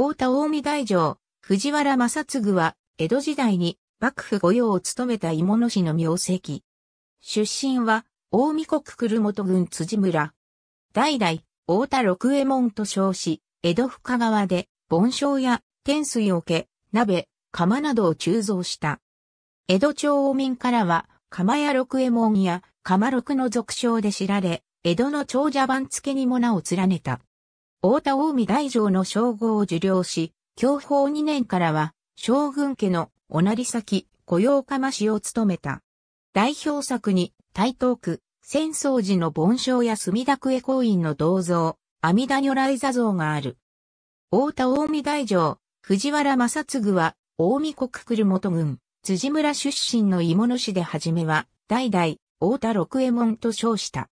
大田近江大城、藤原正嗣は、江戸時代に幕府御用を務めた芋野氏の名跡。出身は、大見国久本郡辻村。代々、大田六右衛門と称し、江戸深川で、盆栽や天水桶、鍋、釜などを鋳造した。江戸町民からは、釜屋六右衛門や釜六の俗称で知られ、江戸の長者番付にも名を連ねた。大田近江大城の称号を受領し、享保2年からは、将軍家のおなり先、御用釜氏を務めた。代表作に、台東区、浅草寺の盆章や墨田区江公院の銅像、阿弥陀如来座像がある。大田近海大城、藤原正嗣は、近江国来元軍、辻村出身の芋野市で初めは、代々、大田六右衛門と称した。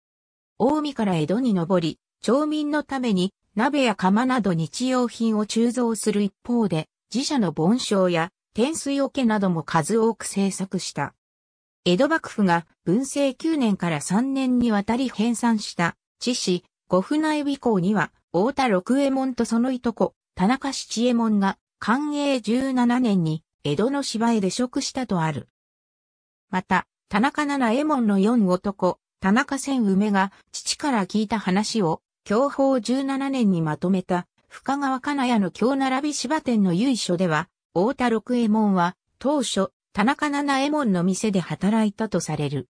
近海から江戸に登り、町民のために鍋や釜など日用品を鋳造する一方で、自社の盆栽や天水桶なども数多く制作した。江戸幕府が文政9年から3年にわたり編纂した知史、五府内備校には、大田六右衛門とそのいとこ、田中七右衛門が、寛永17年に、江戸の芝居で職したとある。また、田中七右衛門の四男、田中千梅が、父から聞いた話を、教法17年にまとめた深川金谷の京並び芝店の由緒では、大田六右衛門は当初、田中七右衛門の店で働いたとされる。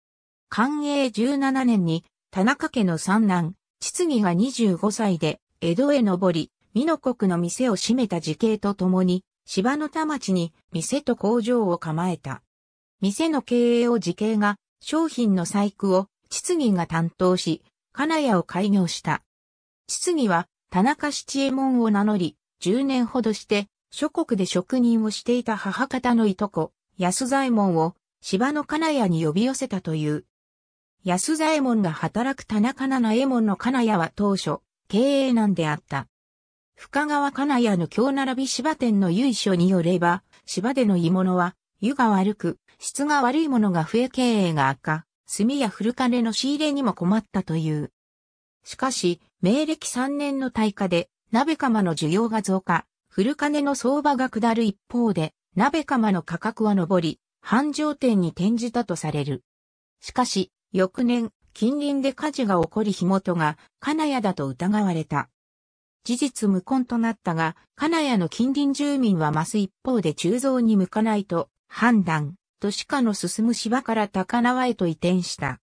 寛永17年に田中家の三男、秩義が25歳で江戸へ登り、美濃国の店を閉めた時計とともに、芝の田町に店と工場を構えた。店の経営を時計が商品の細工を秩義が担当し、金谷を開業した。質疑は田中七右衛門を名乗り、10年ほどして、諸国で職人をしていた母方のいとこ、安左衛門を芝の金谷に呼び寄せたという。安左衛門が働く田中七右衛門の金谷は当初、経営難であった。深川金谷の京並び芝店の由緒によれば、芝での芋のは、湯が悪く、質が悪いものが増え経営が悪化、炭や古金の仕入れにも困ったという。しかし、明暦3年の大火で、鍋釜の需要が増加、古金の相場が下る一方で、鍋釜の価格は上り、繁盛店に転じたとされる。しかし、翌年、近隣で火事が起こり火元が、金谷だと疑われた。事実無根となったが、金谷の近隣住民は増す一方で鋳造に向かないと判断、都市化の進む芝から高輪へと移転した。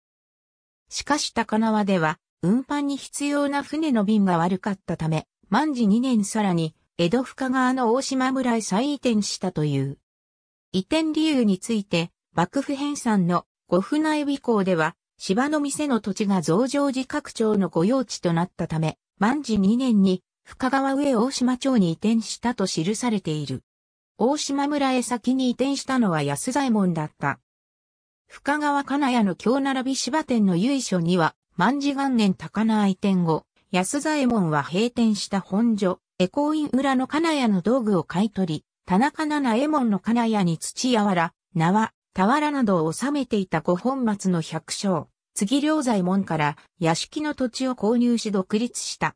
しかし高輪では運搬に必要な船の便が悪かったため、万事2年さらに、江戸深川の大島村へ再移転したという。移転理由について、幕府編纂の五船内備港では、芝の店の土地が増上寺各町の御用地となったため、万事2年に深川上大島町に移転したと記されている。大島村へ先に移転したのは安左衛門だった。深川金谷の京並び芝店の由緒には、万事元年高菜移店後、安左衛門は閉店した本所、エコーイン裏の金谷の道具を買い取り、田中七右衛門の金谷に土やわら、縄、俵などを収めていた五本松の百姓、次良左衛門から屋敷の土地を購入し独立した。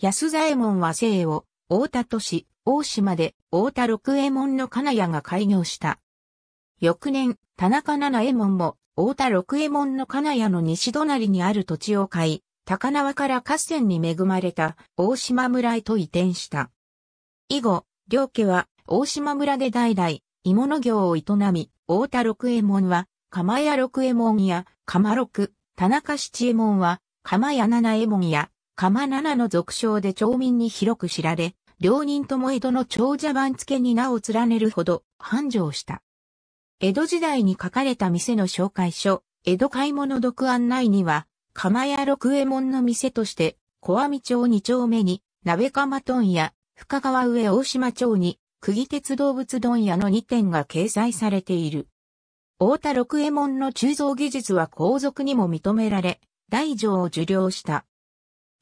安左衛門は西を、大田都市、大島で、大田六右衛門の金谷が開業した。翌年、田中七右衛門も太田六右衛門の金谷の西隣にある土地を買い、高輪から河川に恵まれた大島村へと移転した。以後、両家は大島村で代々、鋳物業を営み、太田六右衛門は、釜屋六右衛門や、釜六、田中七右衛門は、釜屋七右衛門や、釜七の俗称で町民に広く知られ、両人とも江戸の長者番付に名を連ねるほど繁盛した。江戸時代に書かれた店の紹介書、江戸買い物読案内には、釜屋六右衛門の店として、小網町二丁目に、鍋釜問屋、深川上大島町に、釘鉄動物問屋の2点が掲載されている。大田六右衛門の鋳造技術は皇族にも認められ、大城を受領した。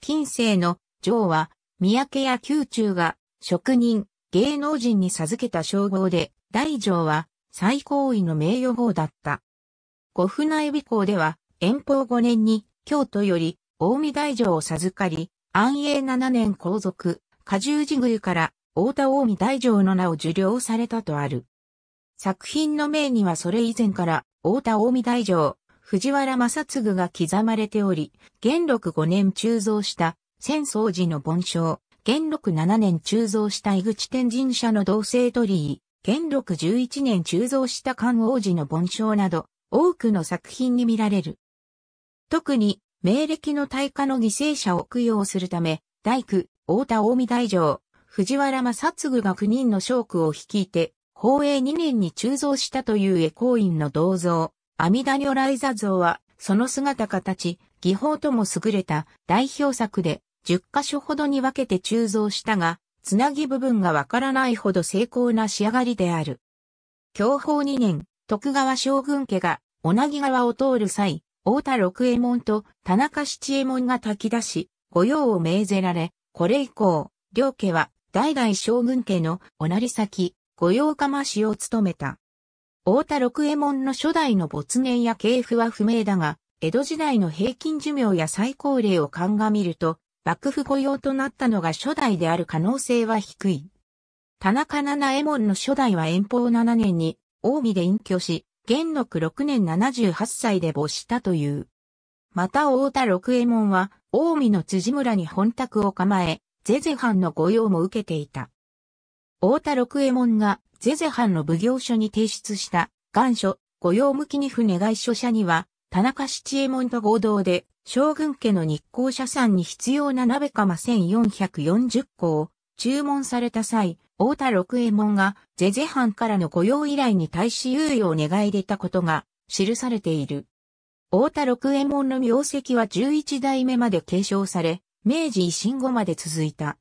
近世の城は、三宅や宮中が職人、芸能人に授けた称号で、大城は最高位の名誉号だった。五府内備校では、遠方5年に京都より近江大城を授かり、安永7年皇族、加重寺宮から大田近江大城の名を受領されたとある。作品の名にはそれ以前から大田近江大城、藤原正嗣が刻まれており、元禄五年鋳造した浅草寺の盆章、元禄七年鋳造した井口天神社の同性鳥居、元禄11年鋳造した漢王子の盆章など、多くの作品に見られる。特に、明暦の大火の犠牲者を供養するため、大工、大田近海大城、藤原正嗣が9人の将区を率いて、宝永2年に鋳造したという絵光院の銅像、阿弥陀如来座像は、その姿形、技法とも優れた代表作で、10箇所ほどに分けて鋳造したが、つなぎ部分がわからないほど精巧な仕上がりである。享保2年、徳川将軍家が、小名川を通る際、大田六右衛門と田中七右衛門が炊き出し、御用を命ぜられ、これ以降、両家は代々将軍家のおなり先、御用釜師を務めた。大田六右衛門の初代の没年や系譜は不明だが、江戸時代の平均寿命や最高齢を鑑みると、幕府御用となったのが初代である可能性は低い。田中七右衛門の初代は遠方7年に、近江で隠居し、元禄6年78歳で没したという。また大田六右衛門は、近江の辻村に本宅を構え、ゼゼ藩の御用も受けていた。大田六右衛門が、ゼゼ藩の奉行所に提出した、願書、御用向きに不願書社には、田中七右衛門と合同で、将軍家の日光社産に必要な鍋釜1440個を注文された際、大田六右衛門が是々藩からの御用依頼に対し猶予を願い出たことが記されている。大田六右衛門の名跡は11代目まで継承され、明治維新後まで続いた。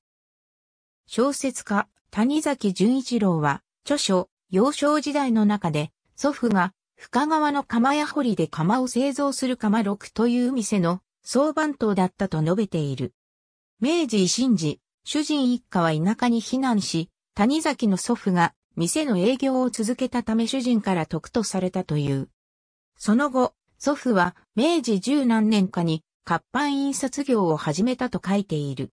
小説家、谷崎潤一郎は、著書、幼少時代の中で、祖父が深川の釜屋堀で釜を製造する釜六という店の総番頭だったと述べている。明治維新時、主人一家は田舎に避難し、谷崎の祖父が店の営業を続けたため主人から得とされたという。その後、祖父は明治十何年かに活版印刷業を始めたと書いている。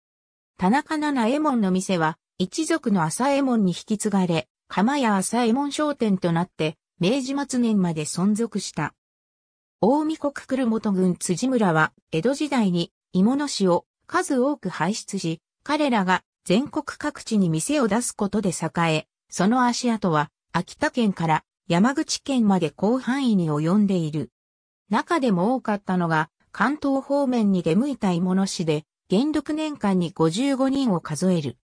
田中七右衛門の店は一族の朝右衛門に引き継がれ、釜屋朝右衛門商店となって明治末年まで存続した。大見国留本郡辻村は、江戸時代に芋の市を数多く排出し、彼らが全国各地に店を出すことで栄え、その足跡は秋田県から山口県まで広範囲に及んでいる。中でも多かったのが関東方面に出向いた芋の市で、元禄年間に55人を数える。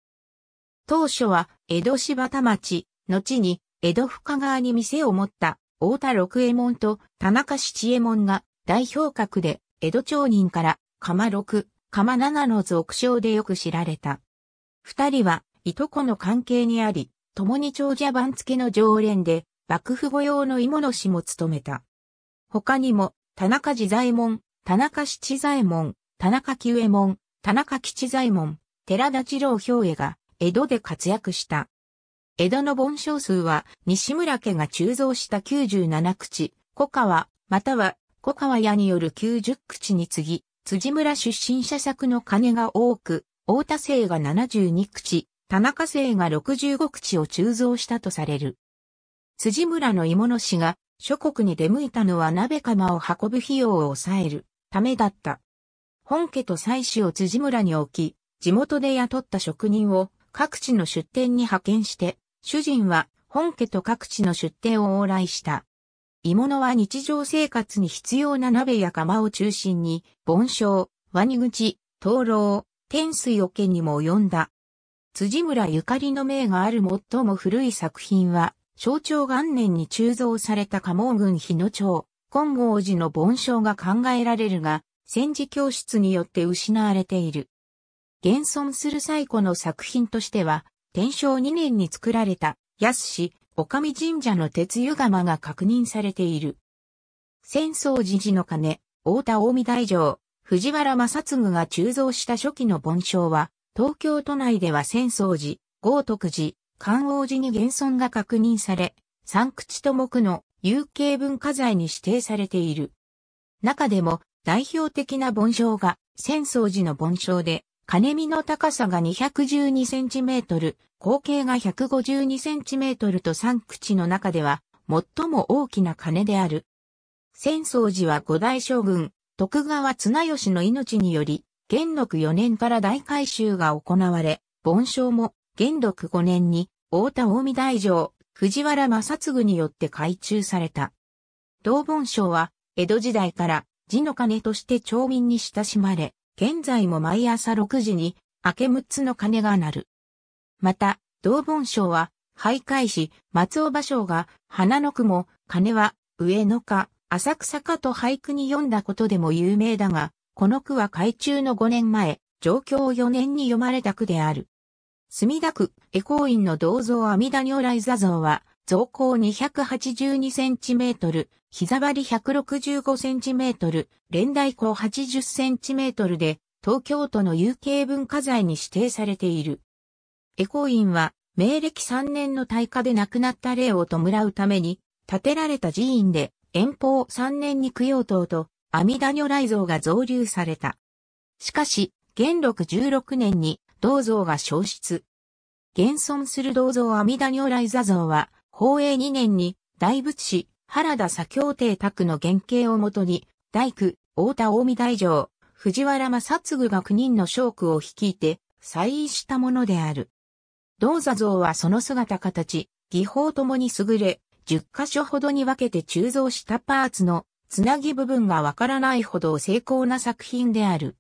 当初は江戸柴田町、後に江戸深川に店を持った太田六右衛門と田中七右衛門が代表格で江戸町人から釜六、釜七の俗称でよく知られた。二人はいとこの関係にあり、共に長者番付の常連で幕府御用の芋の師も務めた。他にも田中治左衛門、田中七左衛門、田中久右衛門、田中吉左衛門、寺田次郎兵衛が江戸で活躍した。江戸の盆床数は、西村家が鋳造した97口、小川、または小川屋による90口に次ぎ、辻村出身者作の金が多く、大田生が72口、田中生が65口を鋳造したとされる。辻村の芋の氏が諸国に出向いたのは鍋釜を運ぶ費用を抑えるためだった。本家と妻子を辻村に置き、地元で雇った職人を各地の出店に派遣して主人は本家と各地の出店を往来した。鋳物は日常生活に必要な鍋や釜を中心に、盆栽、ワニ口、灯籠、天水桶にも及んだ。辻村ゆかりの名がある最も古い作品は、象徴元年に鋳造された加茂郡日野町、金剛寺の盆栽が考えられるが、戦時教室によって失われている。現存する最古の作品としては、天正2年に作られた、安市、岡見神社の鉄湯釜が確認されている。戦争時寺の鐘、大田大見大城、藤原正嗣が鋳造した初期の盆章は、東京都内では戦争時、豪徳寺、観王寺に現存が確認され、三口と木の有形文化財に指定されている。中でも代表的な盆章が浅草寺の盆章で、金身の高さが 212cm、口径が 152cm と三口の中では最も大きな金である。浅草寺は五代将軍、徳川綱吉の命により、元禄4年から大改修が行われ、盆章も元禄5年に大田近江大城、藤原正嗣によって改修された。同盆章は江戸時代から地の金として町民に親しまれ、現在も毎朝6時に明け6つの鐘が鳴る。また、同文章は、徘徊し、松尾芭蕉が、花の雲、鐘は、上野か、浅草かと俳句に読んだことでも有名だが、この句は海中の5年前、上京4年に読まれた句である。墨田区、恵光院の銅像阿弥陀如来座像は、造高282センチメートル、膝張り 165cm、連台高 80cm で、東京都の有形文化財に指定されている。エコーンは、明暦3年の大火で亡くなった霊を弔うために、建てられた寺院で、遠方3年に供養塔と、阿弥陀如来像が造立された。しかし、元禄16年に、銅像が消失。現存する銅像阿弥陀如来座像は、宝永2年に、大仏師、原田左京邸宅の原型をもとに、大工、大田近江大城、藤原正嗣が9人の将区を率いて、採位したものである。銅座像はその姿形、技法ともに優れ、10箇所ほどに分けて鋳造したパーツのつなぎ部分がわからないほど精巧な作品である。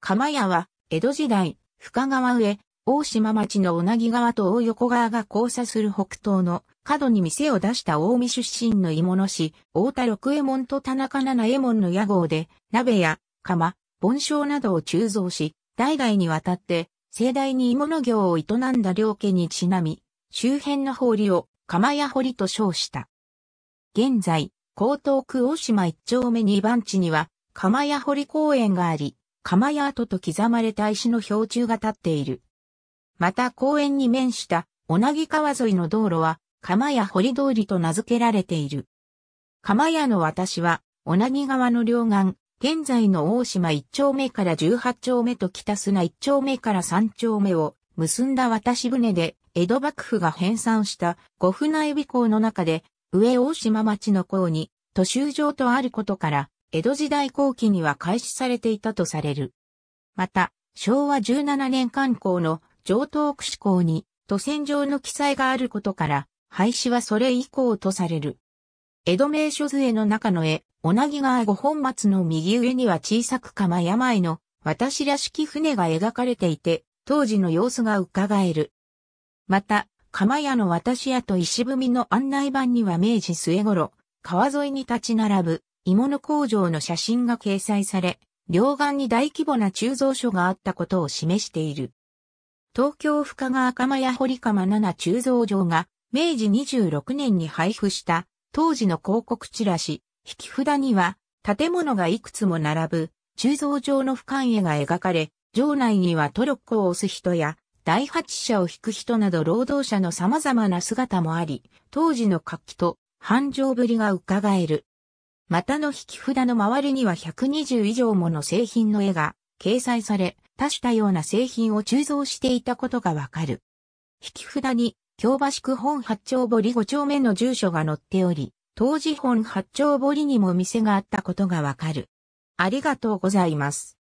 釜屋は、江戸時代、深川上、大島町の小なぎ川と大横川が交差する北東の角に店を出した大見出身の芋の市、大田六右衛門と田中七右衛門の屋号で、鍋や釜、盆栽などを鋳造し、代々にわたって、盛大に芋の業を営んだ両家にちなみ、周辺の堀を釜屋堀と称した。現在、江東区大島一丁目二番地には、釜屋堀公園があり、釜屋跡と刻まれた石の標柱が立っている。また公園に面した、小なぎ川沿いの道路は、釜屋堀通りと名付けられている。釜屋の私は、小名木川の両岸、現在の大島1丁目から18丁目と北砂1丁目から3丁目を結んだ渡し船で、江戸幕府が編纂した五船海老港の中で、上大島町の港に、都州城とあることから、江戸時代後期には開始されていたとされる。また、昭和17年観光の上東区志向に、都船上の記載があることから、廃止はそれ以降とされる。江戸名所図絵の中の絵、小なぎ川五本松の右上には小さく釜病の私らしき船が描かれていて、当時の様子が伺える。また、釜屋の私屋と石踏みの案内板には明治末頃、川沿いに立ち並ぶ鋳物工場の写真が掲載され、両岸に大規模な鋳造所があったことを示している。東京深川釜屋堀釜七鋳造場が明治26年に配布した当時の広告チラシ、引き札には建物がいくつも並ぶ鋳造場の俯瞰絵が描かれ、場内にはトロッコを押す人や第八車を引く人など労働者の様々な姿もあり、当時の活気と繁盛ぶりが伺える。またの引き札の周りには120以上もの製品の絵が掲載され、多種多様な製品を鋳造していたことがわかる。引き札に京橋区本八丁堀五丁目の住所が載っており、当時本八丁堀にも店があったことがわかる。ありがとうございます。